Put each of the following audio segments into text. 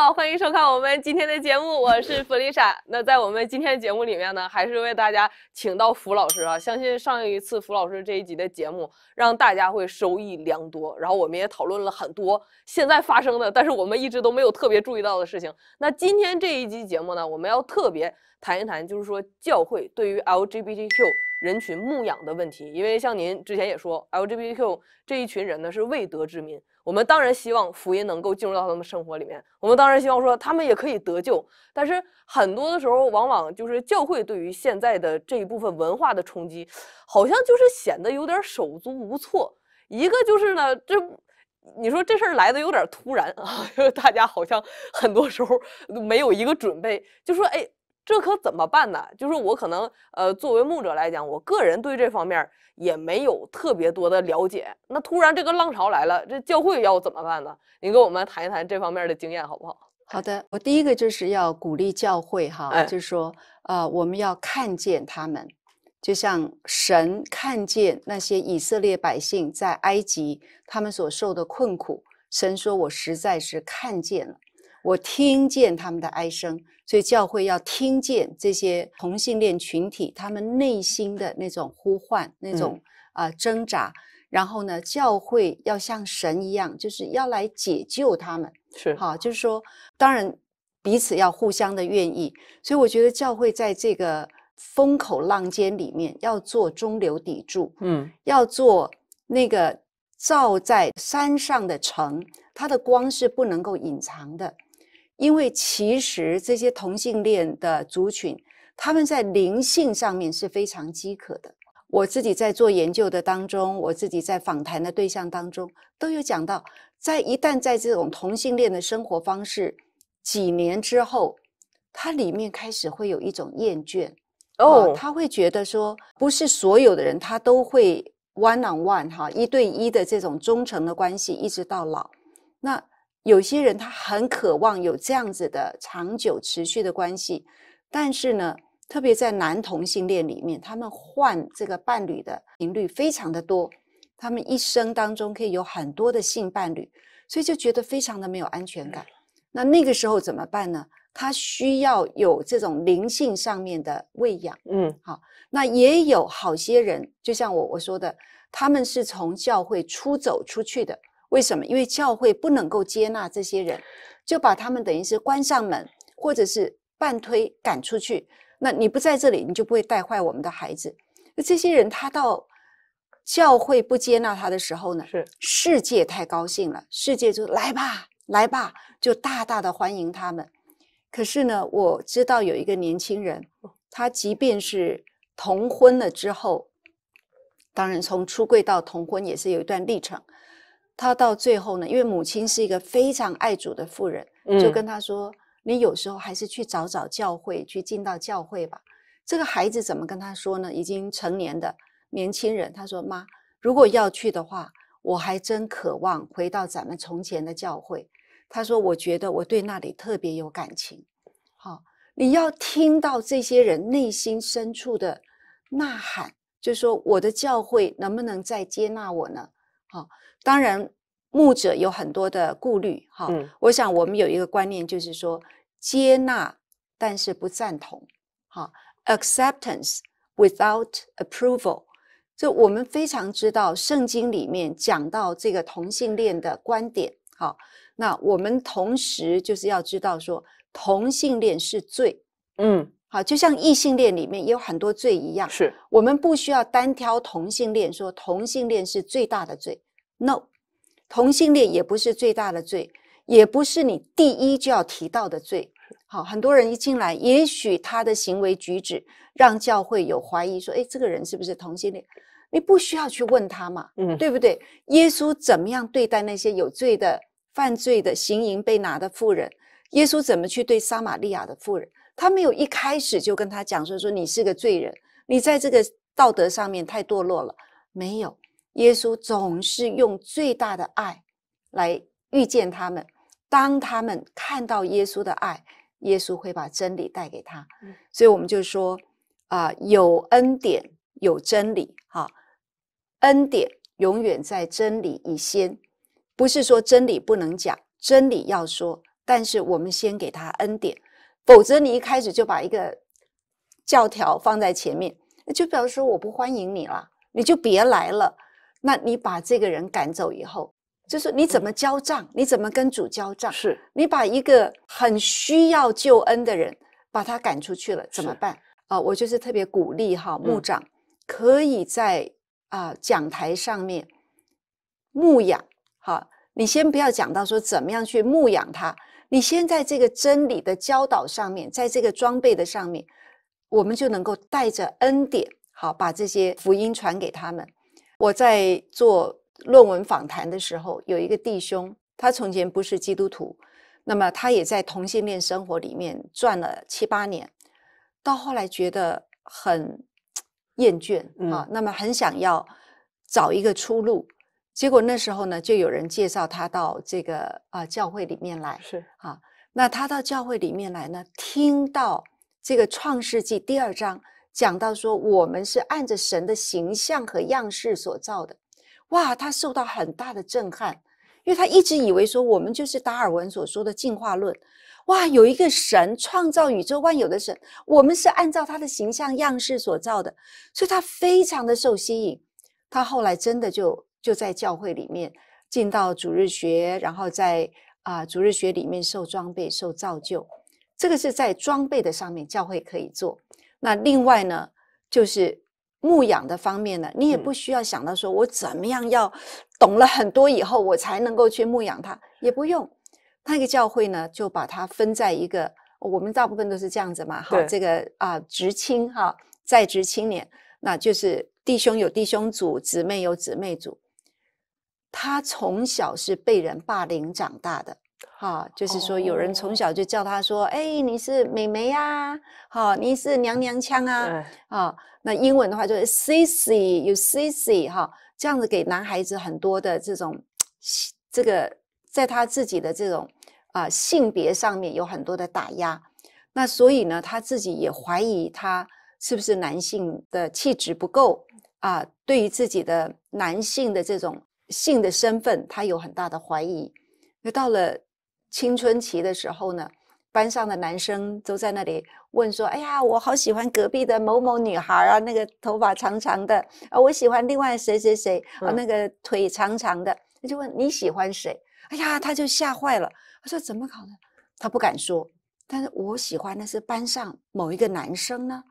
好，欢迎收看我们今天的节目，我是弗丽莎。那在我们今天的节目里面呢，还是为大家请到福老师啊。相信上一次福老师这一集的节目，让大家会收益良多。然后我们也讨论了很多现在发生的，但是我们一直都没有特别注意到的事情。那今天这一集节目呢，我们要特别谈一谈，就是说教会对于 LGBTQ 人群牧养的问题。因为像您之前也说，LGBTQ 这一群人呢是未得之民。我们当然希望福音能够进入到他们生活里面，我们当然希望说他们也可以得救。但是很多的时候，往往就是教会对于现在的这一部分文化的冲击，好像就是显得有点手足无措。一个就是呢，这你说这事儿来的有点突然啊，大家好像很多时候没有一个准备，就说哎。这可怎么办呢？就是我可能，呃，作为牧者来讲，我个人对这方面也没有特别多的了解。那突然这个浪潮来了，这教会要怎么办呢？你跟我们谈一谈这方面的经验好不好？好的，我第一个就是要鼓励教会，哈，就是说，啊，我们要看见他们，就像神看见那些以色列百姓在埃及他们所受的困苦，神说：“我实在是看见了。”我听见他们的哀声，所以教会要听见这些同性恋群体他们内心的那种呼唤、那种啊挣扎。然后呢，教会要像神一样，就是要来解救他们。是哈，就是说，当然彼此要互相的愿意。所以我觉得教会在这个风口浪尖里面要做中流砥柱，嗯，要做那个照在山上的城，它的光是不能够隐藏的。因为其实这些同性恋的族群，他们在灵性上面是非常饥渴的。我自己在做研究的当中，我自己在访谈的对象当中，都有讲到，在一旦在这种同性恋的生活方式几年之后，它里面开始会有一种厌倦哦，他会觉得说，不是所有的人他都会 one on one 哈，一对一的这种忠诚的关系，一直到老那。有些人他很渴望有这样子的长久持续的关系，但是呢，特别在男同性恋里面，他们换这个伴侣的频率非常的多，他们一生当中可以有很多的性伴侣，所以就觉得非常的没有安全感。那那个时候怎么办呢？他需要有这种灵性上面的喂养。嗯，好。那也有好些人，就像我我说的，他们是从教会出走出去的。为什么？因为教会不能够接纳这些人，就把他们等于是关上门，或者是半推赶出去。那你不在这里，你就不会带坏我们的孩子。那这些人他到教会不接纳他的时候呢？是世界太高兴了，世界就来吧，来吧，就大大的欢迎他们。可是呢，我知道有一个年轻人，他即便是同婚了之后，当然从出柜到同婚也是有一段历程。他到最后呢，因为母亲是一个非常爱主的妇人，就跟他说：“你有时候还是去找找教会，去进到教会吧。”这个孩子怎么跟他说呢？已经成年的年轻人，他说：“妈，如果要去的话，我还真渴望回到咱们从前的教会。”他说：“我觉得我对那里特别有感情。”好，你要听到这些人内心深处的呐喊，就说：“我的教会能不能再接纳我呢？”好。当然，牧者有很多的顾虑，哈。我想我们有一个观念，就是说接纳，但是不赞同，哈。Acceptance without approval。这我们非常知道，圣经里面讲到这个同性恋的观点，好。那我们同时就是要知道说，同性恋是罪，嗯，好。就像异性恋里面也有很多罪一样，是我们不需要单挑同性恋，说同性恋是最大的罪。no，同性恋也不是最大的罪，也不是你第一就要提到的罪。好，很多人一进来，也许他的行为举止让教会有怀疑，说：“哎，这个人是不是同性恋？”你不需要去问他嘛，嗯，对不对？耶稣怎么样对待那些有罪的、犯罪的、行淫被拿的妇人？耶稣怎么去对撒玛利亚的妇人？他没有一开始就跟他讲说：“说你是个罪人，你在这个道德上面太堕落了。”没有。耶稣总是用最大的爱来遇见他们。当他们看到耶稣的爱，耶稣会把真理带给他。所以我们就说啊，有恩典，有真理。哈，恩典永远在真理以先。不是说真理不能讲，真理要说，但是我们先给他恩典。否则你一开始就把一个教条放在前面，那就表示说我不欢迎你了，你就别来了。那你把这个人赶走以后，就是你怎么交账？你怎么跟主交账？是你把一个很需要救恩的人把他赶出去了，怎么办？啊，我就是特别鼓励哈牧长，可以在啊讲台上面牧养哈。你先不要讲到说怎么样去牧养他，你先在这个真理的教导上面，在这个装备的上面，我们就能够带着恩典好把这些福音传给他们。我在做论文访谈的时候，有一个弟兄，他从前不是基督徒，那么他也在同性恋生活里面转了七八年，到后来觉得很厌倦啊，那么很想要找一个出路。结果那时候呢，就有人介绍他到这个啊教会里面来。是啊，那他到教会里面来呢，听到这个创世纪第二章。讲到说，我们是按着神的形象和样式所造的，哇，他受到很大的震撼，因为他一直以为说我们就是达尔文所说的进化论，哇，有一个神创造宇宙万有的神，我们是按照他的形象样式所造的，所以他非常的受吸引，他后来真的就就在教会里面进到主日学，然后在啊主日学里面受装备、受造就，这个是在装备的上面教会可以做。那另外呢，就是牧养的方面呢，你也不需要想到说我怎么样要懂了很多以后，我才能够去牧养他，也不用。那个教会呢，就把它分在一个，我们大部分都是这样子嘛，哈，这个啊，职青哈，在职青年，那就是弟兄有弟兄组，姊妹有姊妹组。他从小是被人霸凌长大的。哈，就是说，有人从小就叫他说：“哎，你是美眉呀，好，你是娘娘腔啊。”哈，那英文的话就是 “sissy”，y o u s i s s y 哈，这样子给男孩子很多的这种这个，在他自己的这种啊性别上面有很多的打压。那所以呢，他自己也怀疑他是不是男性的气质不够啊，对于自己的男性的这种性的身份，他有很大的怀疑。那到了。青春期的时候呢，班上的男生都在那里问说：“哎呀，我好喜欢隔壁的某某女孩啊，那个头发长长的啊，我喜欢另外谁谁谁啊，那个腿长长的。”他就问：“你喜欢谁？”哎呀，他就吓坏了，他说：“怎么搞的？”他不敢说。但是我喜欢的是班上某一个男生呢，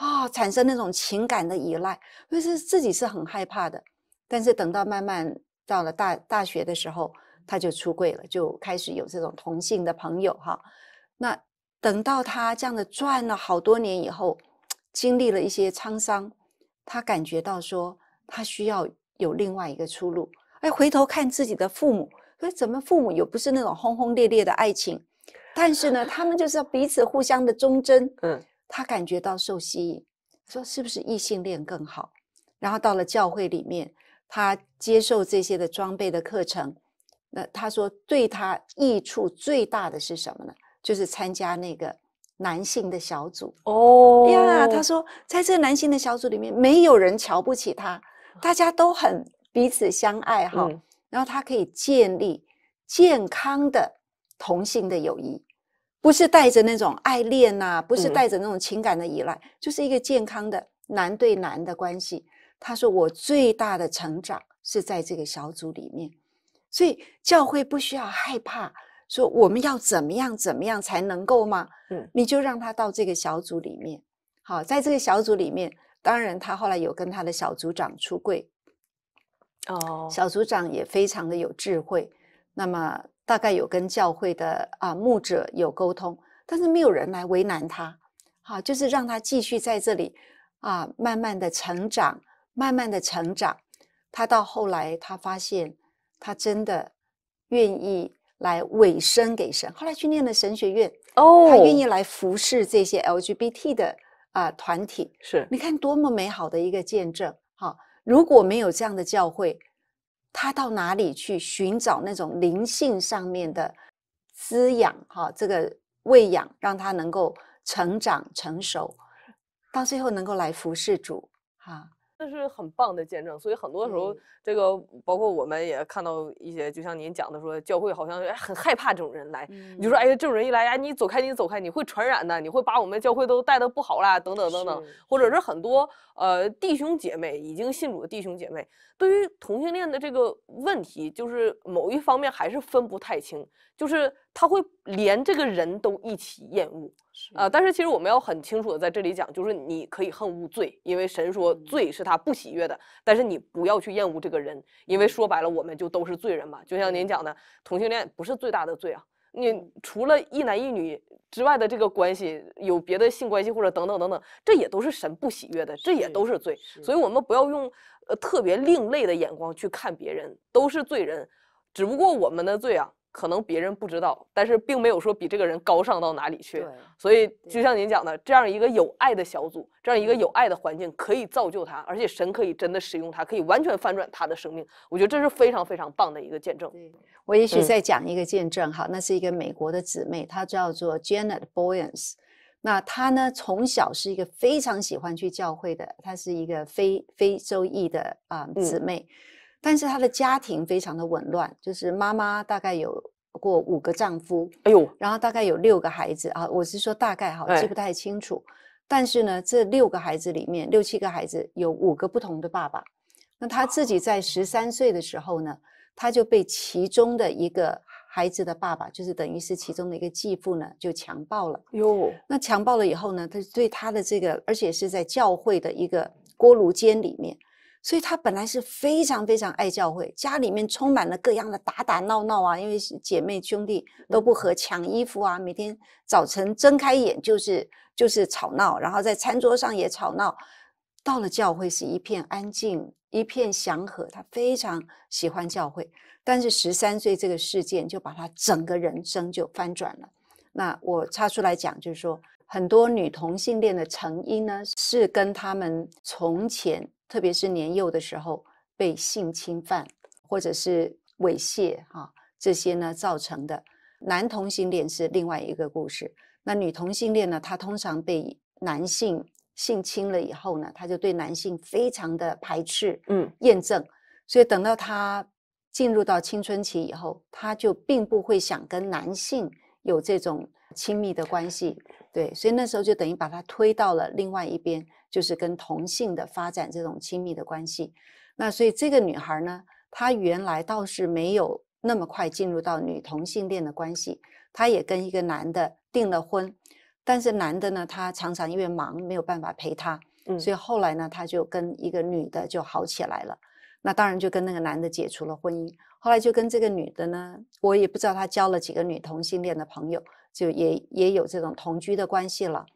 啊，产生那种情感的依赖，就是自己是很害怕的。但是等到慢慢到了大大学的时候。他就出柜了，就开始有这种同性的朋友哈。那等到他这样的转了好多年以后，经历了一些沧桑，他感觉到说他需要有另外一个出路。哎，回头看自己的父母，哎，怎么父母又不是那种轰轰烈烈的爱情？但是呢，他们就是要彼此互相的忠贞。嗯，他感觉到受吸引，说是不是异性恋更好？然后到了教会里面，他接受这些的装备的课程。那他说，对他益处最大的是什么呢？就是参加那个男性的小组。哦呀，他说，在这男性的小组里面，没有人瞧不起他，大家都很彼此相爱哈。然后他可以建立健康的同性的友谊，不是带着那种爱恋呐，不是带着那种情感的依赖，就是一个健康的男对男的关系。他说，我最大的成长是在这个小组里面。所以教会不需要害怕，说我们要怎么样怎么样才能够吗？嗯，你就让他到这个小组里面，好，在这个小组里面，当然他后来有跟他的小组长出柜，哦，小组长也非常的有智慧。那么大概有跟教会的啊牧者有沟通，但是没有人来为难他，好，就是让他继续在这里啊，慢慢的成长，慢慢的成长。他到后来，他发现。他真的愿意来委身给神，后来去念了神学院哦，他愿意来服侍这些 LGBT 的啊团体。是，你看多么美好的一个见证哈！如果没有这样的教会，他到哪里去寻找那种灵性上面的滋养哈？这个喂养让他能够成长成熟，到最后能够来服侍主哈。那是很棒的见证，所以很多时候，这个包括我们也看到一些，就像您讲的，说教会好像很害怕这种人来，你就说，哎，这种人一来呀，你走开，你走开，你会传染的，你会把我们教会都带的不好啦，等等等等，或者是很多呃弟兄姐妹已经信主的弟兄姐妹，对于同性恋的这个问题，就是某一方面还是分不太清，就是他会连这个人都一起厌恶。啊！但是其实我们要很清楚的在这里讲，就是你可以恨无罪，因为神说罪是他不喜悦的。但是你不要去厌恶这个人，因为说白了，我们就都是罪人嘛。就像您讲的，同性恋不是最大的罪啊！你除了一男一女之外的这个关系，有别的性关系或者等等等等，这也都是神不喜悦的，这也都是罪。所以我们不要用呃特别另类的眼光去看别人，都是罪人，只不过我们的罪啊。可能别人不知道，但是并没有说比这个人高尚到哪里去。所以，就像您讲的，这样一个有爱的小组，这样一个有爱的环境，可以造就他，而且神可以真的使用他，可以完全翻转他的生命。我觉得这是非常非常棒的一个见证。我也许再讲一个见证哈，那是一个美国的姊妹，她叫做 Janet Boyens。那她呢，从小是一个非常喜欢去教会的，她是一个非非洲裔的啊姊妹。但是她的家庭非常的紊乱，就是妈妈大概有过五个丈夫，哎呦，然后大概有六个孩子啊，我是说大概哈，记不太清楚。但是呢，这六个孩子里面，六七个孩子有五个不同的爸爸。那她自己在十三岁的时候呢，她就被其中的一个孩子的爸爸，就是等于是其中的一个继父呢，就强暴了。哟，那强暴了以后呢，她对她的这个，而且是在教会的一个锅炉间里面。所以她本来是非常非常爱教会，家里面充满了各样的打打闹闹啊，因为姐妹兄弟都不和，抢衣服啊，每天早晨睁开眼就是就是吵闹，然后在餐桌上也吵闹，到了教会是一片安静，一片祥和，她非常喜欢教会。但是十三岁这个事件就把她整个人生就翻转了。那我插出来讲，就是说很多女同性恋的成因呢，是跟他们从前。特别是年幼的时候被性侵犯或者是猥亵啊，这些呢造成的男同性恋是另外一个故事。那女同性恋呢，她通常被男性性侵了以后呢，她就对男性非常的排斥。嗯，验证。所以等到她进入到青春期以后，她就并不会想跟男性有这种亲密的关系。对，所以那时候就等于把她推到了另外一边，就是跟同性的发展这种亲密的关系。那所以这个女孩呢，她原来倒是没有那么快进入到女同性恋的关系，她也跟一个男的订了婚，但是男的呢，他常常因为忙没有办法陪她，所以后来呢，他就跟一个女的就好起来了，那当然就跟那个男的解除了婚姻。后来就跟这个女的呢，我也不知道他交了几个女同性恋的朋友，就也也有这种同居的关系了。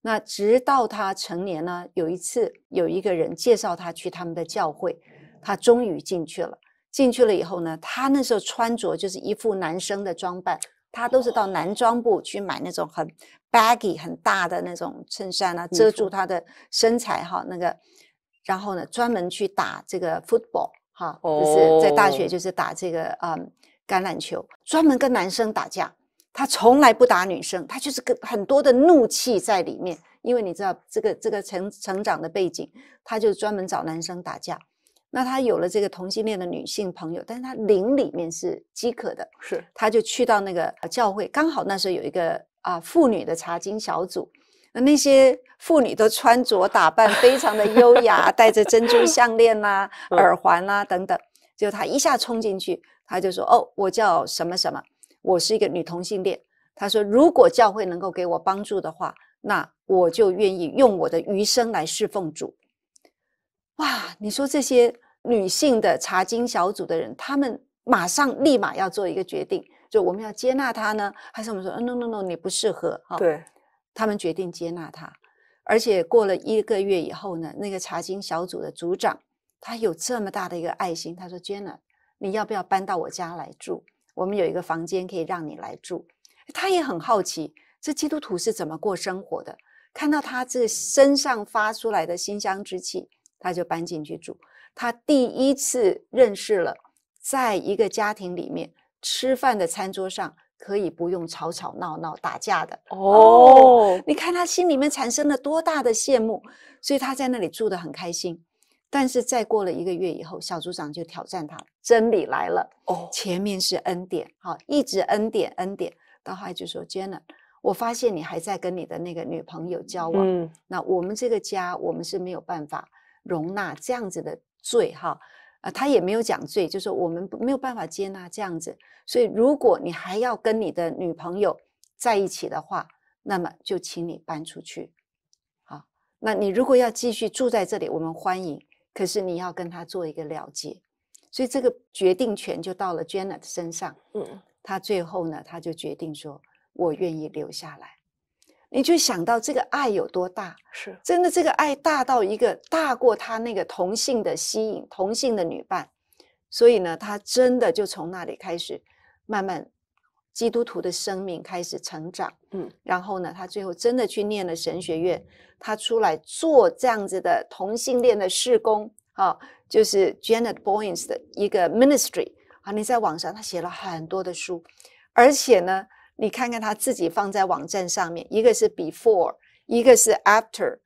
那直到他成年呢，有一次有一个人介绍他去他们的教会，他终于进去了。进去了以后呢，他那时候穿着就是一副男生的装扮，他都是到男装部去买那种很 baggy 很大的那种衬衫啊，遮住他的身材哈，那个，然后呢，专门去打这个 football。哈，就是在大学就是打这个啊橄榄球，专门跟男生打架。他从来不打女生，他就是跟很多的怒气在里面。因为你知道这个这个成成长的背景，他就专门找男生打架。那他有了这个同性恋的女性朋友，但是他灵里面是饥渴的，是他就去到那个教会，刚好那时候有一个啊妇女的查经小组，那那些。妇女的穿着打扮非常的优雅，戴着珍珠项链呐、耳环呐等等。就他一下冲进去，他就说：“哦，我叫什么什么，我是一个女同性恋。”他说：“如果教会能够给我帮助的话，那我就愿意用我的余生来侍奉主。”哇，你说这些女性的查经小组的人，他们马上立马要做一个决定，就我们要接纳她呢，还是我们说：“嗯，no no no，你不适合。”哈，对，他们决定接纳她。而且过了一个月以后呢，那个查经小组的组长，他有这么大的一个爱心，他说：“Jenna，你要不要搬到我家来住？我们有一个房间可以让你来住。”他也很好奇，这基督徒是怎么过生活的？看到他这身上发出来的馨香之气，他就搬进去住。他第一次认识了，在一个家庭里面吃饭的餐桌上。可以不用吵吵闹闹打架的哦。你看他心里面产生了多大的羡慕，所以他在那里住得很开心。但是再过了一个月以后，小组长就挑战他，真理来了哦。前面是恩典哈，一直恩典恩典，到后来就说，Jenna，我发现你还在跟你的那个女朋友交往。嗯，那我们这个家我们是没有办法容纳这样子的罪哈。啊，他也没有讲罪，就说我们没有办法接纳这样子。所以，如果你还要跟你的女朋友在一起的话，那么就请你搬出去。好，那你如果要继续住在这里，我们欢迎。可是你要跟他做一个了结，所以这个决定权就到了 Janet 身上。嗯，他最后呢，他就决定说，我愿意留下来。你就想到这个爱有多大？是，真的，这个爱大到一个大过他那个同性的吸引，同性的女伴，所以呢，他真的就从那里开始，慢慢基督徒的生命开始成长。嗯，然后呢，他最后真的去念了神学院，他出来做这样子的同性恋的事工啊，就是 Janet b o y n e 的一个 ministry。啊，你在网上他写了很多的书，而且呢。你看看他自己放在网站上面，一个是 before，一个是 after。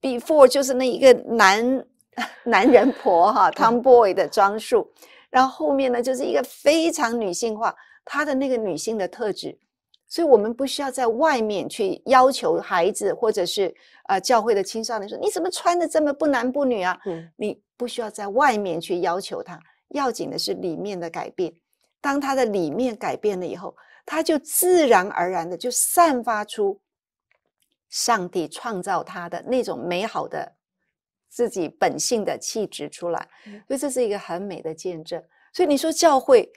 before 就是那一个男 男人婆哈，tom boy 的装束，然后后面呢就是一个非常女性化，她的那个女性的特质。所以，我们不需要在外面去要求孩子，或者是呃教会的青少年说，你怎么穿的这么不男不女啊？嗯，你不需要在外面去要求他，要紧的是里面的改变。当他的里面改变了以后。他就自然而然的就散发出上帝创造他的那种美好的自己本性的气质出来，所以这是一个很美的见证。所以你说教会，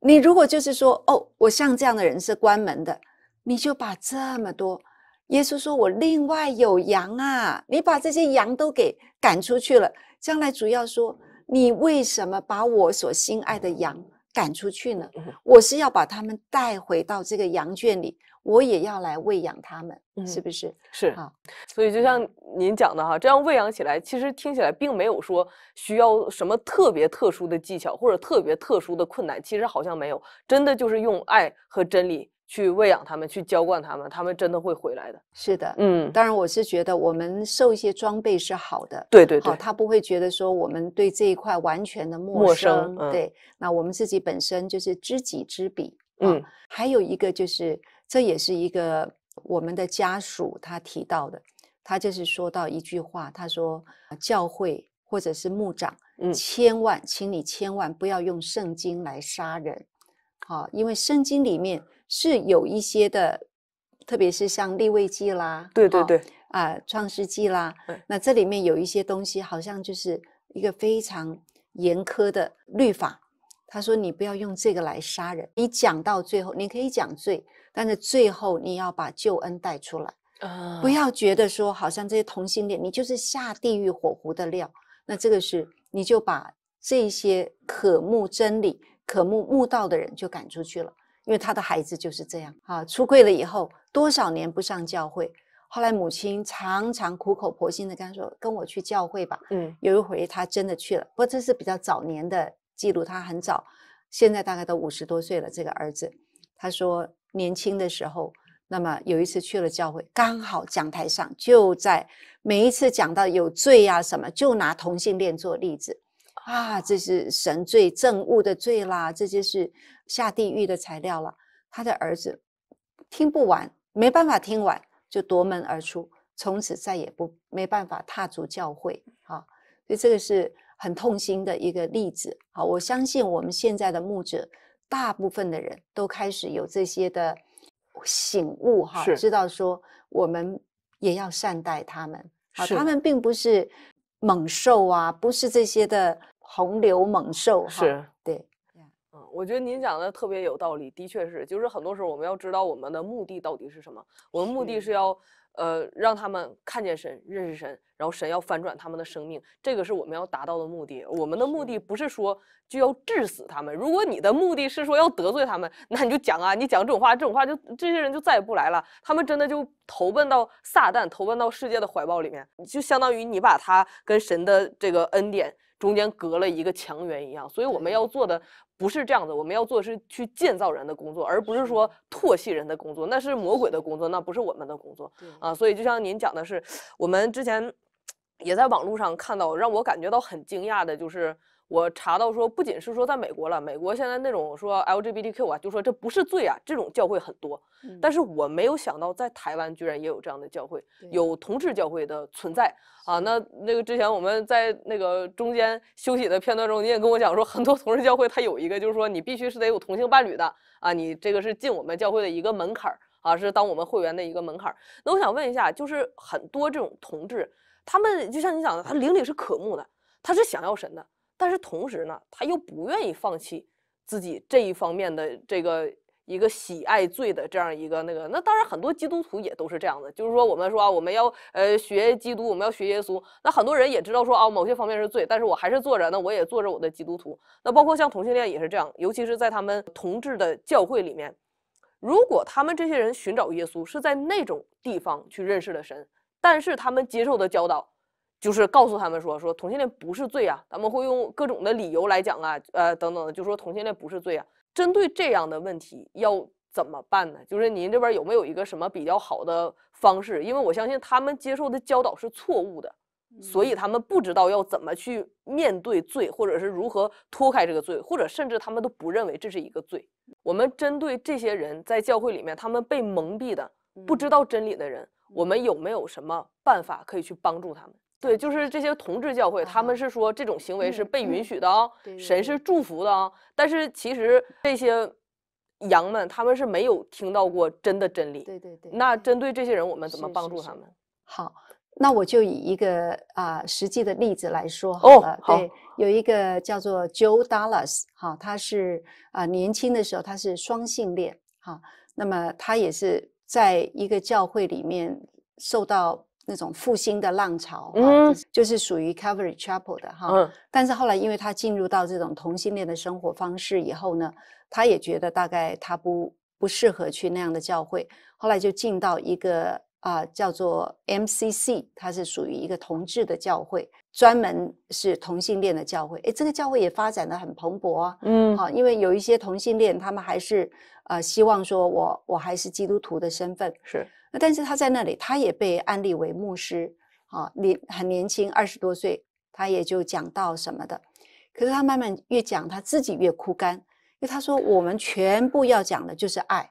你如果就是说，哦，我像这样的人是关门的，你就把这么多，耶稣说我另外有羊啊，你把这些羊都给赶出去了，将来主要说你为什么把我所心爱的羊？赶出去呢？我是要把他们带回到这个羊圈里，我也要来喂养他们，是不是？是啊，所以就像您讲的哈，这样喂养起来，其实听起来并没有说需要什么特别特殊的技巧或者特别特殊的困难，其实好像没有，真的就是用爱和真理。去喂养他们，去浇灌他们，他们真的会回来的。是的，嗯，当然我是觉得我们受一些装备是好的，对对对，他不会觉得说我们对这一块完全的陌生。对，那我们自己本身就是知己知彼。嗯，还有一个就是，这也是一个我们的家属他提到的，他就是说到一句话，他说教会或者是牧长，嗯，千万，请你千万不要用圣经来杀人，好，因为圣经里面。是有一些的，特别是像《立位记》啦，对对对，啊，《创世纪》啦，那这里面有一些东西，好像就是一个非常严苛的律法。他说：“你不要用这个来杀人，你讲到最后，你可以讲罪，但是最后你要把救恩带出来。不要觉得说，好像这些同性恋，你就是下地狱火壶的料。那这个是，你就把这些渴慕真理、渴慕慕道的人就赶出去了。”因为他的孩子就是这样啊，出柜了以后多少年不上教会，后来母亲常常苦口婆心的跟他说：“跟我去教会吧。”嗯，有一回他真的去了，不过这是比较早年的记录。他很早，现在大概都五十多岁了。这个儿子他说，年轻的时候，那么有一次去了教会，刚好讲台上就在每一次讲到有罪呀什么，就拿同性恋做例子，啊，这是神最憎恶的罪啦，这就是。下地狱的材料了，他的儿子听不完，没办法听完，就夺门而出，从此再也不没办法踏足教会啊。所以这个是很痛心的一个例子啊。我相信我们现在的牧者，大部分的人都开始有这些的醒悟哈，知道说我们也要善待他们啊。他们并不是猛兽啊，不是这些的洪流猛兽哈。对。我觉得您讲的特别有道理，的确是，就是很多时候我们要知道我们的目的到底是什么。我们的目的是要，呃，让他们看见神、认识神，然后神要翻转他们的生命，这个是我们要达到的目的。我们的目的不是说就要治死他们。如果你的目的是说要得罪他们，那你就讲啊，你讲这种话，这种话就这些人就再也不来了，他们真的就投奔到撒旦，投奔到世界的怀抱里面，就相当于你把他跟神的这个恩典。中间隔了一个墙垣一样，所以我们要做的不是这样子，我们要做的是去建造人的工作，而不是说唾弃人的工作，那是魔鬼的工作，那不是我们的工作啊。所以就像您讲的是，我们之前也在网络上看到，让我感觉到很惊讶的就是。我查到说，不仅是说在美国了，美国现在那种说 LGBTQ 啊，就说这不是罪啊，这种教会很多。但是我没有想到，在台湾居然也有这样的教会，有同志教会的存在啊。那那个之前我们在那个中间休息的片段中，你也跟我讲说，很多同志教会他有一个，就是说你必须是得有同性伴侣的啊，你这个是进我们教会的一个门槛儿啊，是当我们会员的一个门槛儿。那我想问一下，就是很多这种同志，他们就像你讲的，他灵里是渴慕的，他是想要神的。但是同时呢，他又不愿意放弃自己这一方面的这个一个喜爱罪的这样一个那个。那当然，很多基督徒也都是这样的。就是说，我们说啊，我们要呃学基督，我们要学耶稣。那很多人也知道说啊，某些方面是罪，但是我还是做着，那我也做着我的基督徒。那包括像同性恋也是这样，尤其是在他们同志的教会里面，如果他们这些人寻找耶稣是在那种地方去认识的神，但是他们接受的教导。就是告诉他们说说同性恋不是罪啊，他们会用各种的理由来讲啊，呃等等，就说同性恋不是罪啊。针对这样的问题要怎么办呢？就是您这边有没有一个什么比较好的方式？因为我相信他们接受的教导是错误的，所以他们不知道要怎么去面对罪，或者是如何脱开这个罪，或者甚至他们都不认为这是一个罪。我们针对这些人在教会里面他们被蒙蔽的、不知道真理的人，我们有没有什么办法可以去帮助他们？对，就是这些同志教会，他们是说这种行为是被允许的，神是祝福的啊。但是其实这些羊们，他们是没有听到过真的真理。对对对。那针对这些人，我们怎么帮助他们？好，那我就以一个啊实际的例子来说好了。对，有一个叫做 Joe Dallas 哈，他是啊年轻的时候他是双性恋哈，那么他也是在一个教会里面受到。那种复兴的浪潮，嗯，就是属于 c o v e r y Chapel 的哈，嗯，但是后来因为他进入到这种同性恋的生活方式以后呢，他也觉得大概他不不适合去那样的教会，后来就进到一个啊叫做 MCC，它是属于一个同志的教会，专门是同性恋的教会。哎，这个教会也发展的很蓬勃，嗯，好，因为有一些同性恋，他们还是呃希望说我我还是基督徒的身份，是。那但是他在那里，他也被安利为牧师，啊，年很年轻，二十多岁，他也就讲道什么的。可是他慢慢越讲，他自己越枯干，因为他说我们全部要讲的就是爱，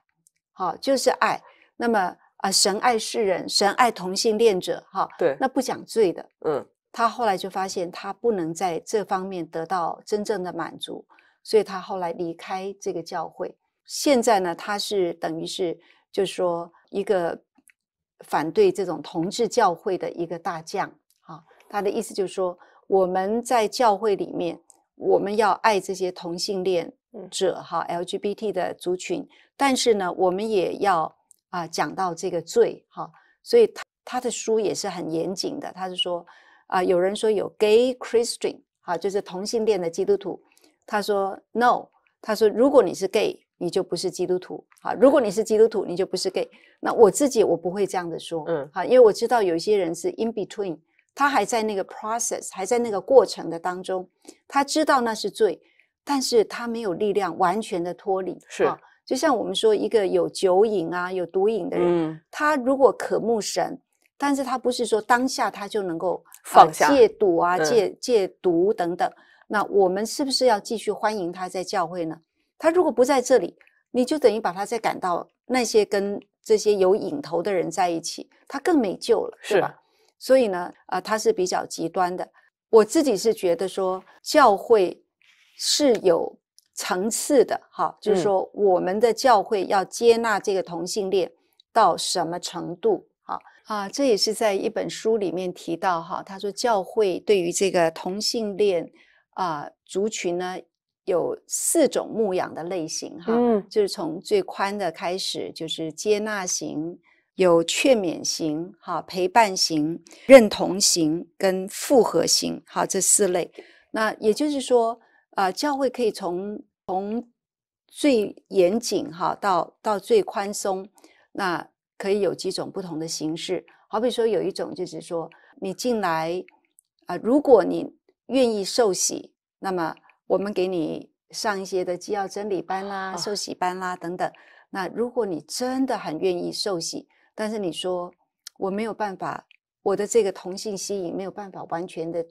好，就是爱。那么啊，神爱世人，神爱同性恋者，哈，对，那不讲罪的。嗯，他后来就发现他不能在这方面得到真正的满足，所以他后来离开这个教会。现在呢，他是等于是就是说一个。反对这种同志教会的一个大将，哈，他的意思就是说，我们在教会里面，我们要爱这些同性恋者哈，LGBT 的族群，但是呢，我们也要啊讲到这个罪哈，所以他他的书也是很严谨的，他是说啊，有人说有 gay Christian 哈，就是同性恋的基督徒，他说 no，他说如果你是 gay。你就不是基督徒啊！如果你是基督徒，你就不是 gay。那我自己我不会这样子说，嗯，好，因为我知道有一些人是 in between，他还在那个 process，还在那个过程的当中，他知道那是罪，但是他没有力量完全的脱离。是，就像我们说一个有酒瘾啊、有毒瘾的人，他如果渴慕神，但是他不是说当下他就能够放下戒赌啊、戒戒毒等等，那我们是不是要继续欢迎他在教会呢？他如果不在这里，你就等于把他再赶到那些跟这些有影头的人在一起，他更没救了，是吧？所以呢，啊，他是比较极端的。我自己是觉得说，教会是有层次的，哈，就是说，我们的教会要接纳这个同性恋到什么程度，哈啊，这也是在一本书里面提到哈，他说，教会对于这个同性恋啊族群呢。有四种牧养的类型，哈，就是从最宽的开始，就是接纳型，有劝勉型，哈，陪伴型，认同型跟复合型，哈，这四类。那也就是说，啊，教会可以从从最严谨哈到到最宽松，那可以有几种不同的形式。好比说，有一种就是说，你进来啊，如果你愿意受洗，那么。我们给你上一些的既要真理班啦、受洗班啦等等。那如果你真的很愿意受洗，但是你说我没有办法，我的这个同性吸引没有办法完全的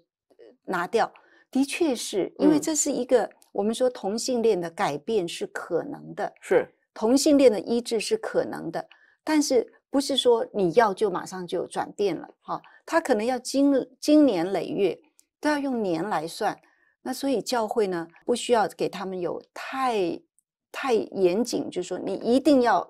拿掉，的确是因为这是一个我们说同性恋的改变是可能的，是同性恋的医治是可能的，但是不是说你要就马上就转变了？哈，他可能要经经年累月，都要用年来算。那所以教会呢，不需要给他们有太、太严谨，就是说你一定要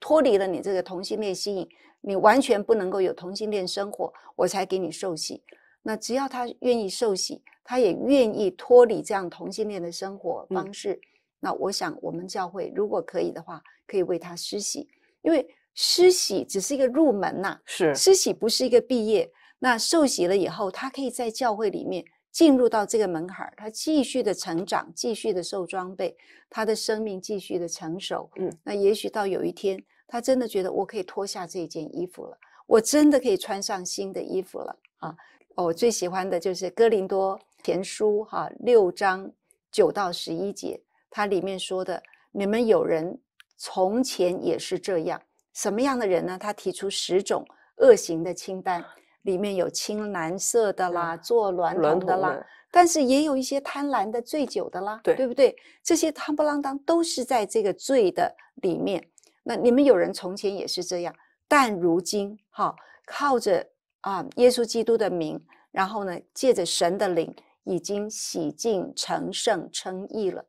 脱离了你这个同性恋吸引，你完全不能够有同性恋生活，我才给你受洗。那只要他愿意受洗，他也愿意脱离这样同性恋的生活方式，那我想我们教会如果可以的话，可以为他施洗，因为施洗只是一个入门呐，是施洗不是一个毕业。那受洗了以后，他可以在教会里面。进入到这个门槛他继续的成长，继续的受装备，他的生命继续的成熟。嗯，那也许到有一天，他真的觉得我可以脱下这件衣服了，我真的可以穿上新的衣服了啊！我最喜欢的就是哥林多前书哈六章九到十一节，它里面说的，你们有人从前也是这样，什么样的人呢？他提出十种恶行的清单。里面有青蓝色的啦，做卵卵的啦，但是也有一些贪婪的、醉酒的啦，对不对？这些贪不浪当都是在这个罪的里面。那你们有人从前也是这样，但如今哈，靠着啊耶稣基督的名，然后呢，借着神的灵，已经洗净、成圣、称义了。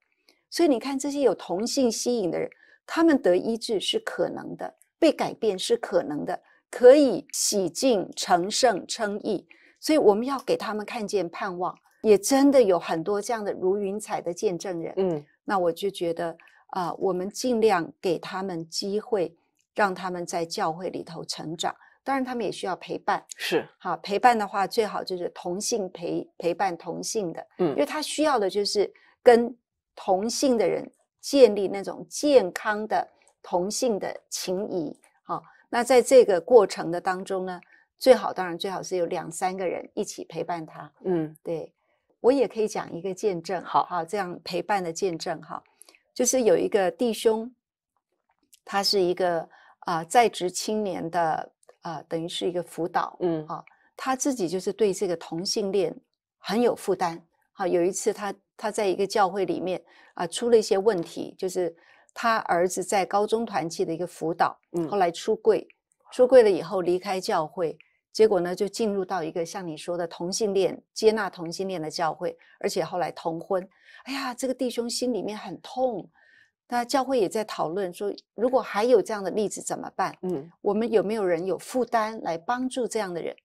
所以你看，这些有同性吸引的人，他们得医治是可能的，被改变是可能的。可以洗净、成圣、称义，所以我们要给他们看见盼望，也真的有很多这样的如云彩的见证人。嗯，那我就觉得啊，我们尽量给他们机会，让他们在教会里头成长。当然，他们也需要陪伴。是哈，陪伴的话，最好就是同性陪陪伴同性的，嗯，因为他需要的就是跟同性的人建立那种健康的同性的情谊。好。那在这个过程的当中呢，最好当然最好是有两三个人一起陪伴他。嗯，对，我也可以讲一个见证，好哈，这样陪伴的见证哈，就是有一个弟兄，他是一个啊在职青年的啊，等于是一个辅导，嗯，啊，他自己就是对这个同性恋很有负担。好，有一次他他在一个教会里面啊出了一些问题，就是。他儿子在高中团契的一个辅导，后来出柜，出柜了以后离开教会，结果呢就进入到一个像你说的同性恋接纳同性恋的教会，而且后来同婚。哎呀，这个弟兄心里面很痛，那教会也在讨论说，如果还有这样的例子怎么办？嗯，我们有没有人有负担来帮助这样的人？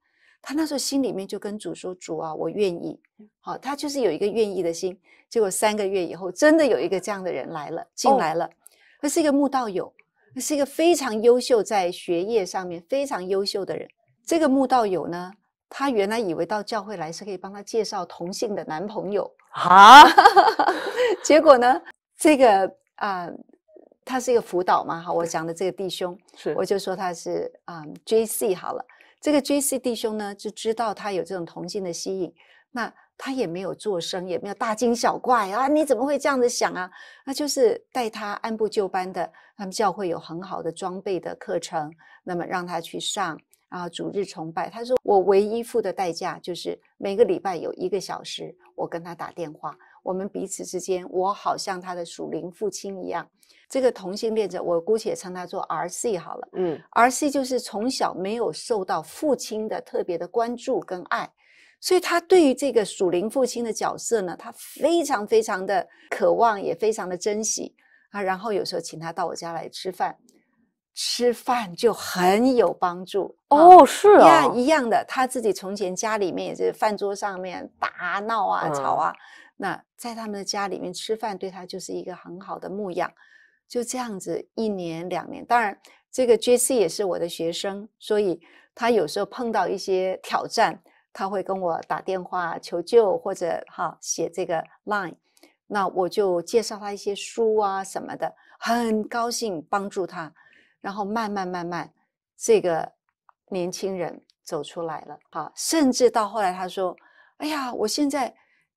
他那时候心里面就跟主说：“主啊，我愿意。”好，他就是有一个愿意的心。结果三个月以后，真的有一个这样的人来了，进来了。他是一个慕道友，他是一个非常优秀，在学业上面非常优秀的人。这个慕道友呢，他原来以为到教会来是可以帮他介绍同性的男朋友，啊，结果呢，这个啊，他是一个辅导嘛，哈，我讲的这个弟兄，是，我就说他是啊，J C 好了，这个 J C 弟兄呢，就知道他有这种同性的吸引，那。他也没有做声，也没有大惊小怪啊！你怎么会这样子想啊？那就是带他按部就班的，他们教会有很好的装备的课程，那么让他去上，然后主日崇拜。他说：“我唯一付的代价就是每个礼拜有一个小时，我跟他打电话，我们彼此之间，我好像他的属灵父亲一样。”这个同性恋者，我姑且称他做 R C 好了，嗯，R C 就是从小没有受到父亲的特别的关注跟爱。所以他对于这个属灵父亲的角色呢，他非常非常的渴望，也非常的珍惜啊。然后有时候请他到我家来吃饭，吃饭就很有帮助哦。是啊，一样的，他自己从前家里面也是饭桌上面打闹啊、吵啊。那在他们的家里面吃饭，对他就是一个很好的牧养。就这样子，一年两年，当然这个杰西也是我的学生，所以他有时候碰到一些挑战。他会跟我打电话求救，或者哈写这个 line，那我就介绍他一些书啊什么的，很高兴帮助他，然后慢慢慢慢，这个年轻人走出来了，哈，甚至到后来他说：“哎呀，我现在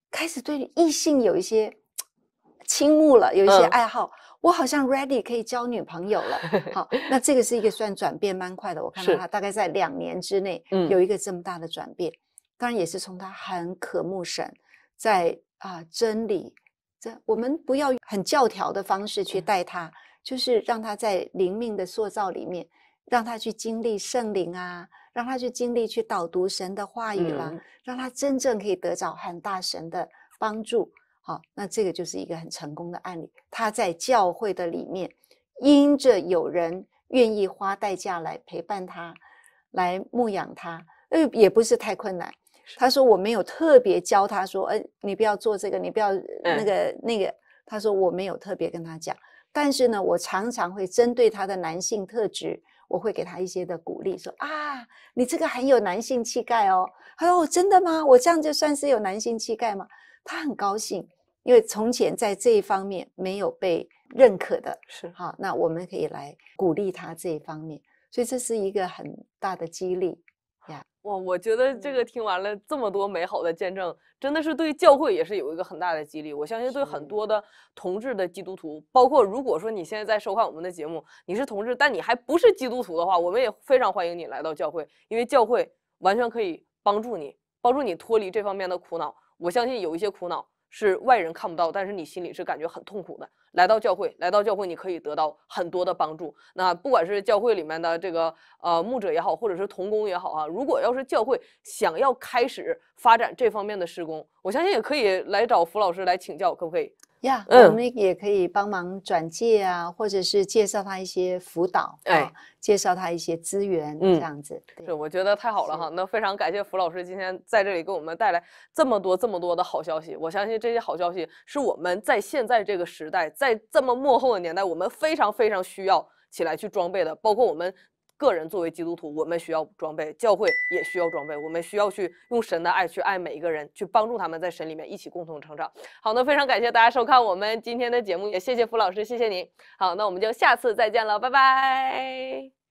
开始对异性有一些 倾慕了，有一些爱好。”我好像 ready 可以交女朋友了，好，那这个是一个 算转变蛮快的。我看到他大概在两年之内有一个这么大的转变，当然也是从他很渴慕神，在啊真理，在我们不要很教条的方式去带他，就是让他在灵命的塑造里面，让他去经历圣灵啊，让他去经历去导读神的话语啦，让他真正可以得着很大神的帮助。好，那这个就是一个很成功的案例。他在教会的里面，因着有人愿意花代价来陪伴他，来牧养他，呃，也不是太困难。他说我没有特别教他说，呃，你不要做这个，你不要那个那个。他说我没有特别跟他讲，但是呢，我常常会针对他的男性特质，我会给他一些的鼓励，说啊，你这个很有男性气概哦。他说哦，真的吗？我这样就算是有男性气概吗？他很高兴。因为从前在这一方面没有被认可的是哈，那我们可以来鼓励他这一方面，所以这是一个很大的激励呀。我我觉得这个听完了这么多美好的见证，真的是对教会也是有一个很大的激励。我相信对很多的同志的基督徒，包括如果说你现在在收看我们的节目，你是同志但你还不是基督徒的话，我们也非常欢迎你来到教会，因为教会完全可以帮助你，帮助你脱离这方面的苦恼。我相信有一些苦恼。是外人看不到，但是你心里是感觉很痛苦的。来到教会，来到教会，你可以得到很多的帮助。那不管是教会里面的这个呃牧者也好，或者是童工也好啊，如果要是教会想要开始发展这方面的施工，我相信也可以来找福老师来请教，可不可以？呀，我们也可以帮忙转介啊，或者是介绍他一些辅导，哎，介绍他一些资源，这样子。是，我觉得太好了哈。那非常感谢符老师今天在这里给我们带来这么多这么多的好消息。我相信这些好消息是我们在现在这个时代，在这么幕后的年代，我们非常非常需要起来去装备的，包括我们。个人作为基督徒，我们需要装备；教会也需要装备。我们需要去用神的爱去爱每一个人，去帮助他们，在神里面一起共同成长。好，那非常感谢大家收看我们今天的节目，也谢谢付老师，谢谢您。好，那我们就下次再见了，拜拜。